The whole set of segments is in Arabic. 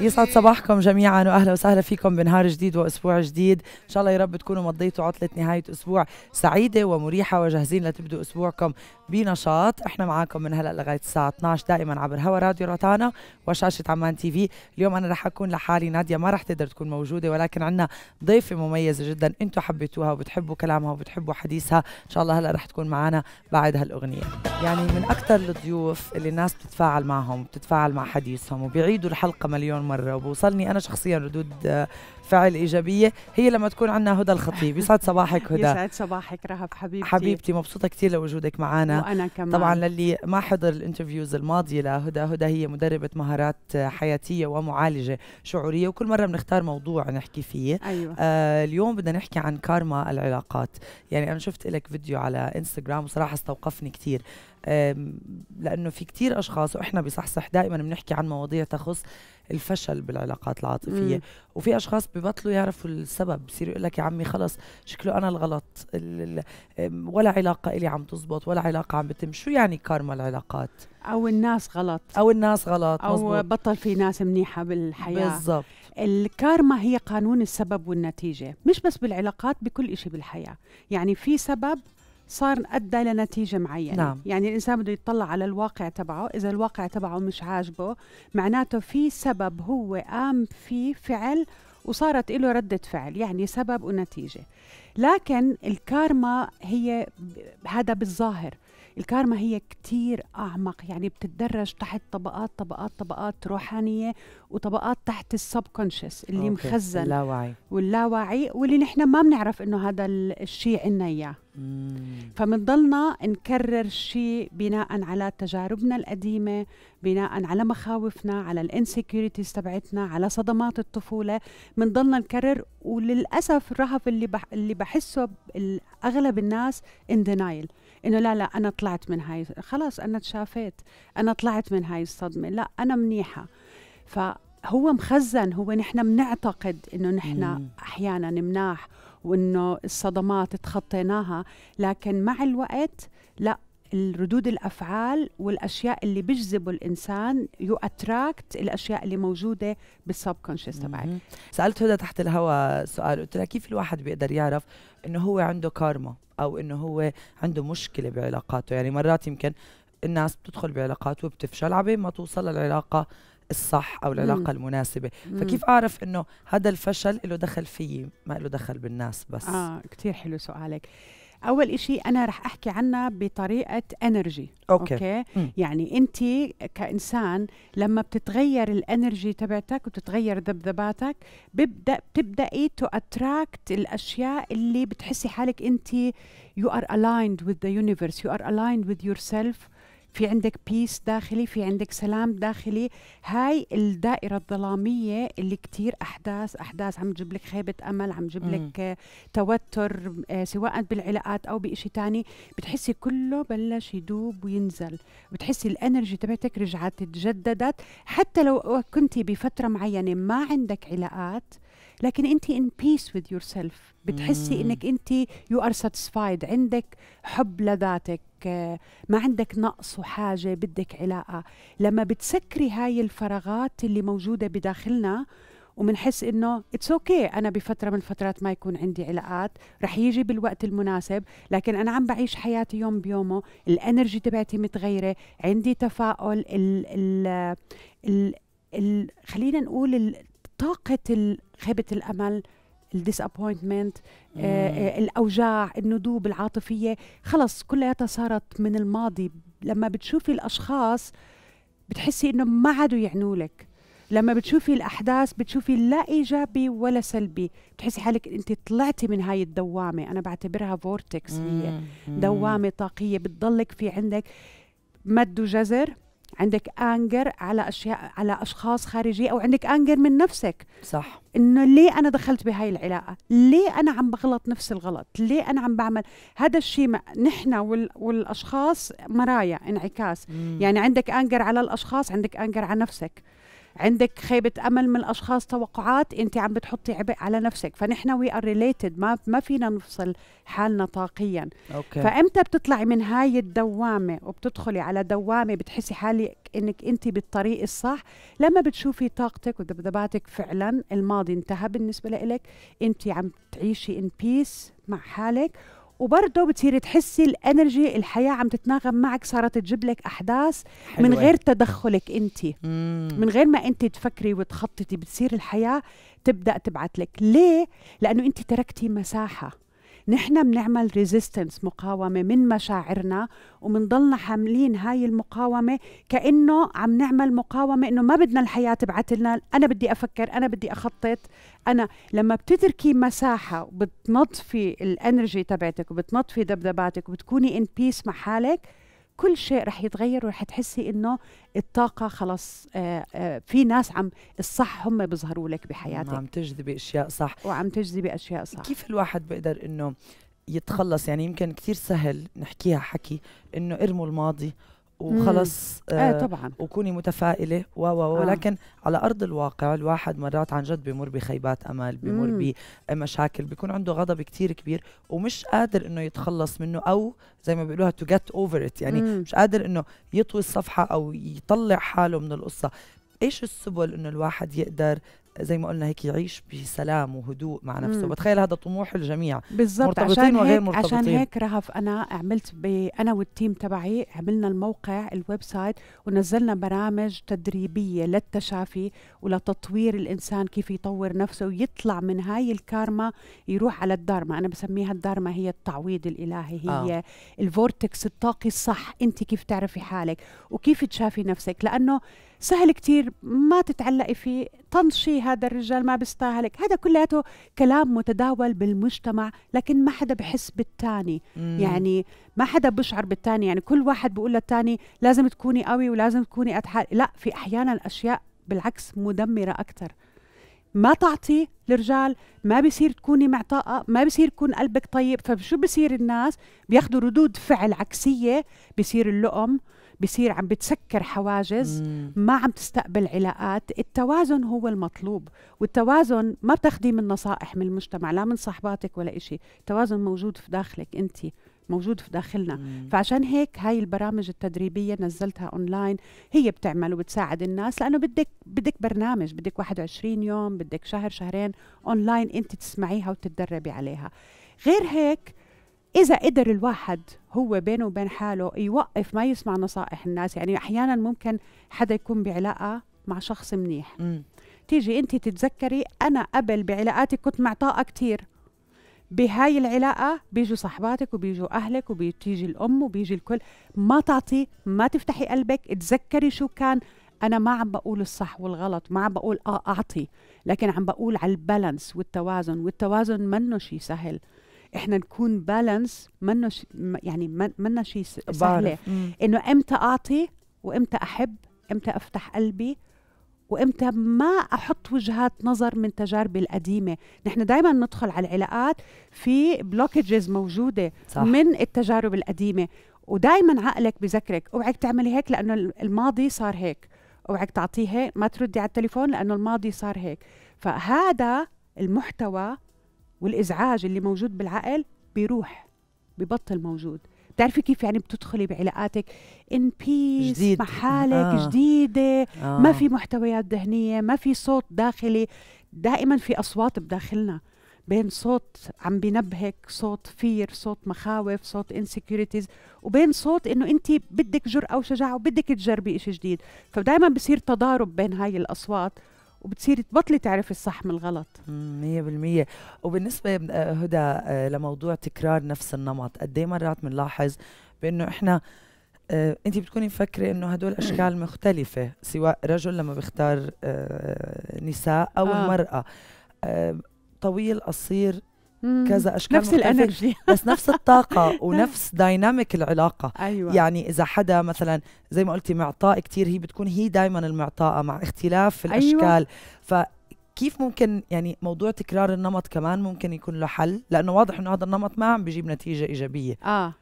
يسعد صباحكم جميعا واهلا وسهلا فيكم بنهار جديد واسبوع جديد ان شاء الله يا رب تكونوا مضيتوا عطله نهايه اسبوع سعيده ومريحه وجاهزين لتبدوا اسبوعكم بنشاط احنا معاكم من هلا لغايه الساعه 12 دائما عبر هوا راديو روتانا وشاشه عمان تي في اليوم انا رح اكون لحالي ناديه ما رح تقدر تكون موجوده ولكن عندنا ضيفه مميزه جدا انتم حبيتوها وبتحبوا كلامها وبتحبوا حديثها ان شاء الله هلا رح تكون معنا بعد هالاغنيه يعني من اكثر الضيوف اللي الناس بتتفاعل معهم بتتفاعل مع حديثهم وبيعيدوا الحلقه مليون مرة وبوصلني أنا شخصيا ردود فعل إيجابية هي لما تكون عندنا هدى الخطيب يسعد صباحك هدى يسعد صباحك رهف حبيبتي حبيبتي مبسوطة كثير لوجودك معنا وأنا كمان طبعا للي ما حضر الانترفيوز الماضية لهدى هدى هي مدربة مهارات حياتية ومعالجة شعورية وكل مرة بنختار موضوع نحكي فيه أيوة. آه اليوم بدنا نحكي عن كارما العلاقات يعني أنا شفت لك فيديو على انستغرام وصراحة استوقفني كثير لانه في كتير اشخاص واحنا بصحصح دائما بنحكي عن مواضيع تخص الفشل بالعلاقات العاطفيه مم. وفي اشخاص ببطلوا يعرفوا السبب بصيروا يقول لك يا عمي خلص شكله انا الغلط ولا علاقه الي عم تزبط ولا علاقه عم بتم شو يعني كارما العلاقات او الناس غلط او الناس غلط او مزبوط. بطل في ناس منيحه بالحياه بالضبط الكارما هي قانون السبب والنتيجه مش بس بالعلاقات بكل شيء بالحياه يعني في سبب صار ادى لنتيجه معينه نعم. يعني الانسان بده يطلع على الواقع تبعه اذا الواقع تبعه مش عاجبه معناته في سبب هو قام فيه فعل وصارت له ردة فعل يعني سبب ونتيجة لكن الكارما هي هذا بالظاهر الكارما هي كتير أعمق يعني بتتدرج تحت طبقات طبقات طبقات روحانية وطبقات تحت السبكونشس اللي أوكي. مخزن اللاوعي واللاوعي واللي نحن ما بنعرف إنه هذا الشيء عنا إياه فبنضلنا نكرر شيء بناء على تجاربنا القديمه بناء على مخاوفنا على الانسكيورتيز تبعتنا على صدمات الطفوله بنضلنا نكرر وللاسف الرهف اللي بح اللي بحسه اغلب الناس ان دينايل انه لا لا انا طلعت من هاي خلاص انا تشافيت انا طلعت من هاي الصدمه لا انا منيحه فهو مخزن هو نحن بنعتقد انه نحن احيانا مناح وانه الصدمات تخطيناها لكن مع الوقت لا الردود الافعال والاشياء اللي بيجذبوا الانسان يو اتراكت الاشياء اللي موجوده بالسبكونشس تبعك سالت هدى تحت الهواء سؤال قلت لها كيف الواحد بيقدر يعرف انه هو عنده كارما او انه هو عنده مشكله بعلاقاته يعني مرات يمكن الناس بتدخل بعلاقات وبتفشل عبين ما توصل للعلاقه الصح او العلاقه مم. المناسبه مم. فكيف اعرف انه هذا الفشل له دخل فيي ما له دخل بالناس بس اه كثير حلو سؤالك اول إشي انا رح احكي عنها بطريقه انرجي اوكي, أوكي؟ يعني انت كانسان لما بتتغير الانرجي تبعتك وتتغير ذبذباتك ببدا بتبداي تو اتراكت الاشياء اللي بتحسي حالك انت يو ار الايند وذ ذا يونيفرس يو ار الايند وذ يور سيلف في عندك بيس داخلي في عندك سلام داخلي هاي الدائرة الظلامية اللي كتير أحداث أحداث عم تجيب لك خيبة أمل عم تجيب لك آه، توتر آه، سواء بالعلاقات أو بإشي تاني بتحسي كله بلش يدوب وينزل بتحسي الأنرجي تبعتك رجعت تجددت حتى لو كنتي بفترة معينة ما عندك علاقات لكن انت ان بيس وذ يور سيلف بتحسي انك انت يو ار ساتيسفايد عندك حب لذاتك آه، ما عندك نقص وحاجه بدك علاقه لما بتسكري هاي الفراغات اللي موجوده بداخلنا وبنحس انه اتس اوكي okay. انا بفتره من الفترات ما يكون عندي علاقات رح يجي بالوقت المناسب لكن انا عم بعيش حياتي يوم بيومه الانرجي تبعتي متغيره عندي تفاؤل ال ال آه، ال, ال خلينا نقول طاقه خيبه الامل الديسابوينتمنت آه، آه، الاوجاع الندوب العاطفيه خلص كلياتها صارت من الماضي لما بتشوفي الاشخاص بتحسي انه ما عادوا يعنوا لك لما بتشوفي الاحداث بتشوفي لا ايجابي ولا سلبي بتحسي حالك انت طلعتي من هاي الدوامه انا بعتبرها فورتكس هي دوامه طاقيه بتضلك في عندك مد وجزر عندك انجر على اشياء على اشخاص خارجيه او عندك انجر من نفسك صح انه ليه انا دخلت بهاي العلاقه ليه انا عم بغلط نفس الغلط ليه انا عم بعمل هذا الشيء نحن وال... والاشخاص مرايا انعكاس مم. يعني عندك انجر على الاشخاص عندك انجر على نفسك عندك خيبه امل من الاشخاص توقعات انت عم بتحطي عبء على نفسك فنحن وي ار ريليتد ما ما فينا نفصل حالنا طاقيا أوكي. فامتى بتطلعي من هاي الدوامه وبتدخلي على دوامه بتحسي حالك انك انت بالطريق الصح لما بتشوفي طاقتك وذبذباتك فعلا الماضي انتهى بالنسبه لك انت عم تعيشي ان بيس مع حالك وبرضه بتصيري تحسي الانرجي الحياه عم تتناغم معك صارت تجيب لك احداث حلوة. من غير تدخلك انت من غير ما انت تفكري وتخططي بتصير الحياه تبدا تبعت لك ليه لانه انت تركتي مساحه نحن بنعمل ريزيستنس مقاومه من مشاعرنا وبنضلنا حاملين هاي المقاومه كانه عم نعمل مقاومه انه ما بدنا الحياه تبعت لنا انا بدي افكر انا بدي اخطط انا لما بتتركي مساحه وبتنطفي الانرجي تبعتك وبتنطفي ذبذباتك وبتكوني ان بيس مع حالك كل شيء رح يتغير ورح تحسي انه الطاقه خلص آآ آه، آآ آه، في ناس عم الصح هم بيظهروا لك بحياتك عم تجذبي اشياء صح وعم تجذبي اشياء صح كيف الواحد بيقدر انه يتخلص يعني يمكن كثير سهل نحكيها حكي انه ارموا الماضي وخلص آه, آه طبعا وكوني متفائله و و آه. ولكن آه. على ارض الواقع الواحد مرات عن جد بمر بخيبات امل بمر بمشاكل بيكون عنده غضب كتير كبير ومش قادر انه يتخلص منه او زي ما بيقولوها تو جيت اوفر ات يعني مم. مش قادر انه يطوي الصفحه او يطلع حاله من القصه ايش السبل انه الواحد يقدر زي ما قلنا هيك يعيش بسلام وهدوء مع نفسه مم. بتخيل هذا طموح الجميع بالضبط عشان وغير هيك مرتبطين. عشان هيك رهف انا عملت انا والتيم تبعي عملنا الموقع الويب سايت ونزلنا برامج تدريبيه للتشافي ولتطوير الانسان كيف يطور نفسه ويطلع من هاي الكارما يروح على الدارما انا بسميها الدارما هي التعويض الالهي هي آه. الفورتكس الطاقي الصح انت كيف تعرفي حالك وكيف تشافي نفسك لانه سهل كتير ما تتعلقي فيه طنشي هذا الرجال ما بيستاهلك هذا كلياته كلام متداول بالمجتمع لكن ما حدا بحس بالتاني مم. يعني ما حدا بشعر بالتاني يعني كل واحد بيقول للتاني لازم تكوني قوي ولازم تكوني قد لا في احيانا اشياء بالعكس مدمره اكثر ما تعطي للرجال ما بصير تكوني معطاءة ما بصير يكون قلبك طيب فشو بصير الناس بياخذوا ردود فعل عكسية بصير اللقم بصير عم بتسكر حواجز مم. ما عم تستقبل علاقات التوازن هو المطلوب والتوازن ما بتاخدي من نصائح من المجتمع لا من صحباتك ولا إشي التوازن موجود في داخلك أنت موجود في داخلنا مم. فعشان هيك هاي البرامج التدريبيه نزلتها اونلاين هي بتعمل وبتساعد الناس لانه بدك بدك برنامج بدك 21 يوم بدك شهر شهرين اونلاين انت تسمعيها وتتدربي عليها غير هيك اذا قدر الواحد هو بينه وبين حاله يوقف ما يسمع نصائح الناس يعني احيانا ممكن حدا يكون بعلاقه مع شخص منيح م. تيجي انت تتذكري انا قبل بعلاقاتي كنت معطاءه كثير بهاي العلاقة بيجوا صحباتك وبيجوا أهلك وبتيجي الأم وبيجي الكل ما تعطي ما تفتحي قلبك تذكري شو كان أنا ما عم بقول الصح والغلط ما عم بقول آه أعطي لكن عم بقول على البالانس والتوازن والتوازن منه شيء سهل احنا نكون بالانس منه ش... يعني منه شيء سهله انه امتى اعطي وامتى احب امتى افتح قلبي وامتى ما احط وجهات نظر من تجاربي القديمه نحن دائما ندخل على العلاقات في بلوكجز موجوده صح. من التجارب القديمه ودائما عقلك بذكرك اوعك تعملي هيك لانه الماضي صار هيك اوعك تعطيه ما تردي على التليفون لانه الماضي صار هيك فهذا المحتوى والازعاج اللي موجود بالعقل بيروح ببطل موجود بتعرفي كيف يعني بتدخلي بعلاقاتك ان بيس جديد. مع حالك آه. جديده آه. ما في محتويات ذهنيه ما في صوت داخلي دائما في اصوات بداخلنا بين صوت عم بنبهك صوت فير صوت مخاوف صوت انسكيورتيز وبين صوت انه انت بدك جرأه وشجاعه وبدك تجربي شيء جديد فدائما بصير تضارب بين هاي الاصوات وبتصيري تبطلي تعرفي الصح من الغلط 100% وبالنسبه آه، هدى آه، لموضوع تكرار نفس النمط قد ايه مرات بنلاحظ بانه احنا آه، انت بتكوني مفكره انه هدول اشكال مختلفه سواء رجل لما بيختار آه، نساء او آه. المراه آه، طويل قصير كذا اشكال نفس الانرجي بس نفس الطاقه ونفس دايناميك العلاقه أيوة. يعني اذا حدا مثلا زي ما قلتي معطاء كتير هي بتكون هي دائما المعطاءه مع اختلاف أيوة. الاشكال أيوة. ف كيف ممكن يعني موضوع تكرار النمط كمان ممكن يكون له حل لانه واضح انه هذا النمط ما عم بيجيب نتيجه ايجابيه اه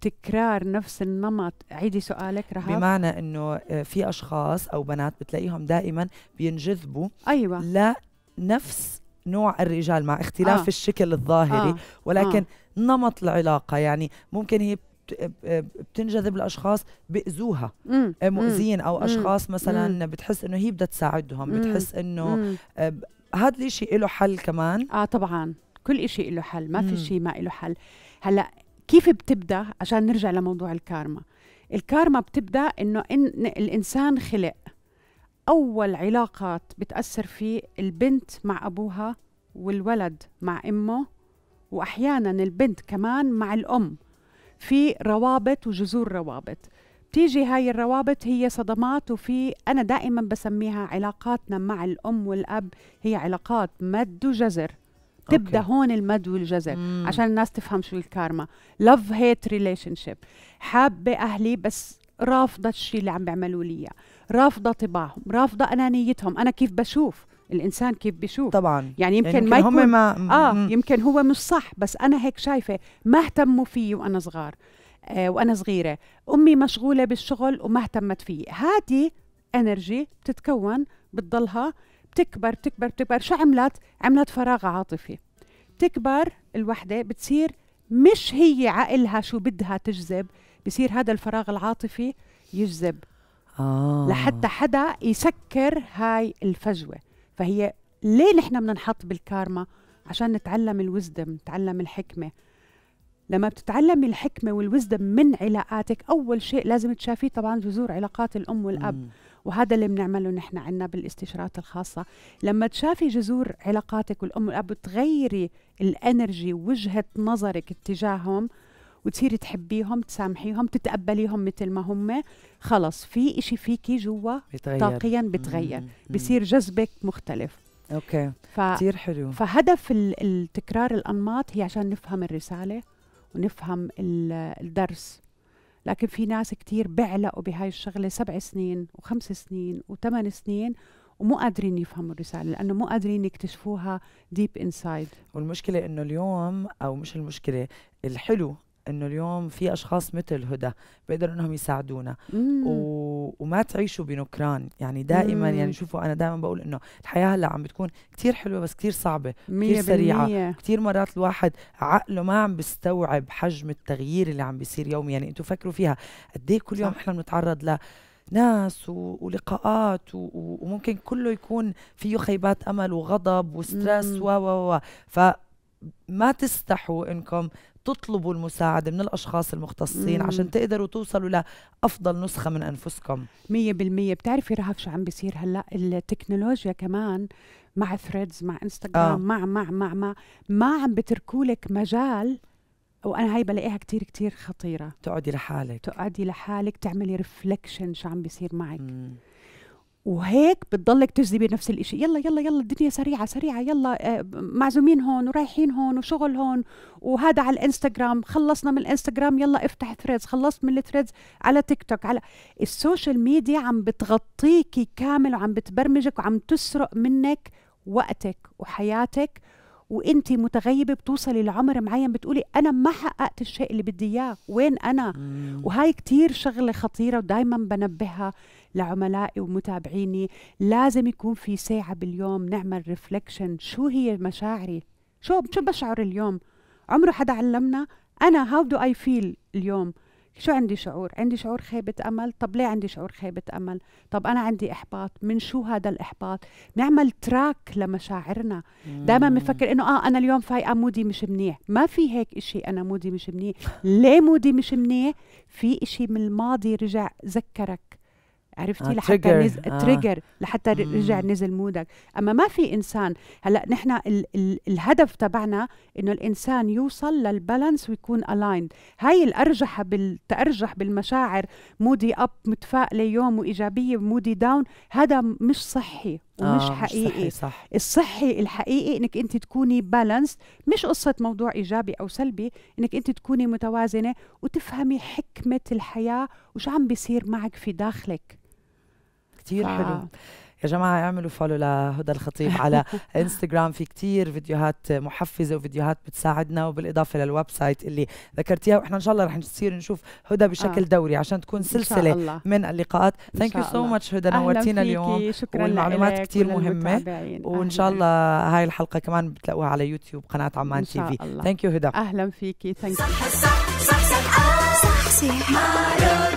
تكرار نفس النمط عيدي سؤالك رهاب بمعنى انه آه، في اشخاص او بنات بتلاقيهم دائما بينجذبوا ايوه لنفس نوع الرجال مع اختلاف آه. الشكل الظاهري آه. آه. ولكن آه. نمط العلاقه يعني ممكن هي بتنجذب لاشخاص بيأذوها آه، مؤذين او اشخاص مثلا بتحس انه هي بدها تساعدهم بتحس انه هذا آه، الشيء له حل كمان اه طبعا كل شيء له حل ما في شيء ما له حل هلا كيف بتبدا عشان نرجع لموضوع الكارما الكارما بتبدا انه إن الانسان خلق أول علاقات بتأثر فيه البنت مع أبوها والولد مع أمه وأحيانا البنت كمان مع الأم في روابط وجذور روابط بتيجي هاي الروابط هي صدمات وفي أنا دائما بسميها علاقاتنا مع الأم والأب هي علاقات مد وجزر تبدا أوكي. هون المد والجزر مم. عشان الناس تفهم شو الكارما لاف هيت ريليشن شيب حابه اهلي بس رافضه الشيء اللي عم بيعملوا لي اياه رافضه طباعهم رافضه انانيتهم انا كيف بشوف الانسان كيف بشوف طبعا يعني, يعني يمكن, يعني ما يكون هم ما اه يمكن هو مش صح بس انا هيك شايفه ما اهتموا فيي وانا صغار آه وانا صغيره امي مشغوله بالشغل وما اهتمت فيي هذه انرجي بتتكون بتضلها بتكبر بتكبر بتكبر شو عملت عملت فراغ عاطفي بتكبر الوحده بتصير مش هي عقلها شو بدها تجذب بصير هذا الفراغ العاطفي يجذب آه. لحتى حدا يسكر هاي الفجوه فهي ليه نحن بننحط بالكارما عشان نتعلم الوزدم نتعلم الحكمه لما بتتعلمي الحكمه والوزدم من علاقاتك اول شيء لازم تشافيه طبعا جذور علاقات الام والاب مم. وهذا اللي بنعمله نحن عنا بالاستشارات الخاصه لما تشافي جذور علاقاتك والام والاب تغيري الانرجي وجهه نظرك اتجاههم وتصيري تحبيهم تسامحيهم تتقبليهم مثل ما هم خلص في إشي فيكي جوا طاقيا بتغير بصير جذبك مختلف اوكي ف... كثير حلو فهدف التكرار الانماط هي عشان نفهم الرساله ونفهم الدرس لكن في ناس كتير بيعلقوا بهاي الشغله سبع سنين وخمس سنين وثمان سنين ومو قادرين يفهموا الرساله لانه مو قادرين يكتشفوها ديب انسايد والمشكله انه اليوم او مش المشكله الحلو انه اليوم في اشخاص مثل هدى بيقدروا انهم يساعدونا و... وما تعيشوا بنكران يعني دائما يعني مم. يعني شوفوا انا دائما بقول انه الحياه هلا عم بتكون كثير حلوه بس كثير صعبه كثير سريعه كثير مرات الواحد عقله ما عم بيستوعب حجم التغيير اللي عم بيصير يومي يعني انتم فكروا فيها قد ايه كل يوم احنا بنتعرض ل ناس و... ولقاءات و... وممكن كله يكون فيه خيبات امل وغضب وستريس و و و فما تستحوا انكم تطلبوا المساعدة من الأشخاص المختصين مم. عشان تقدروا توصلوا لأفضل نسخة من أنفسكم مية بالمية بتعرفي رهف شو عم بيصير هلأ التكنولوجيا كمان مع ثريدز مع انستغرام آه. مع مع مع مع ما عم بتركولك مجال وانا هاي بلاقيها كتير كتير خطيره تقعدي لحالك تقعدي لحالك تعملي ريفلكشن شو عم بيصير معك مم. وهيك بتضلك تجذبي نفس الإشي يلا يلا يلا الدنيا سريعة سريعة يلا آه، معزومين هون ورايحين هون وشغل هون وهذا على الانستغرام خلصنا من الانستغرام يلا افتح ثريدز خلصت من الثريدز على تيك توك على السوشيال ميديا عم بتغطيكي كامل وعم بتبرمجك وعم تسرق منك وقتك وحياتك وانت متغيبه بتوصلي لعمر معين بتقولي انا ما حققت الشيء اللي بدي اياه وين انا وهاي كتير شغله خطيره ودائما بنبهها لعملائي ومتابعيني لازم يكون في ساعة باليوم نعمل ريفليكشن شو هي مشاعري شو شو بشعر اليوم عمره حدا علمنا أنا هاو دو أي فيل اليوم شو عندي شعور؟ عندي شعور خيبة أمل، طب ليه عندي شعور خيبة أمل؟ طب أنا عندي إحباط، من شو هذا الإحباط؟ نعمل تراك لمشاعرنا، دائما بنفكر إنه آه أنا اليوم فايقة مودي مش منيح، ما في هيك إشي أنا مودي مش منيح، ليه مودي مش منيح؟ في إشي من الماضي رجع ذكرك، عرفتي آه، لحتى نز... آه. تريجر لحتى رجع نزل مودك اما ما في انسان هلا نحن ال... ال... الهدف تبعنا انه الانسان يوصل للبالانس ويكون الايند هاي الارجحه بالتارجح بالمشاعر مودي اب متفائله يوم وايجابيه مودي داون هذا مش صحي ومش آه حقيقي صحي صح. الصحي الحقيقي انك انت تكوني بالانس مش قصه موضوع ايجابي او سلبي انك انت تكوني متوازنه وتفهمي حكمه الحياه وش عم بيصير معك في داخلك كتير ف... حلو يا جماعة اعملوا فولو لهدى الخطيب على انستغرام في كتير فيديوهات محفزة وفيديوهات بتساعدنا وبالإضافة للويب سايت اللي ذكرتيها وإحنا إن شاء الله رح نصير نشوف هدى بشكل آه. دوري عشان تكون سلسلة من اللقاءات ثانك يو سو ماتش هدى نورتينا اليوم شكرا والمعلومات كتير مهمة وإن شاء الله هاي الحلقة كمان بتلاقوها على يوتيوب قناة عمان تي في ثانك يو هدى أهلا فيكي ثانك يو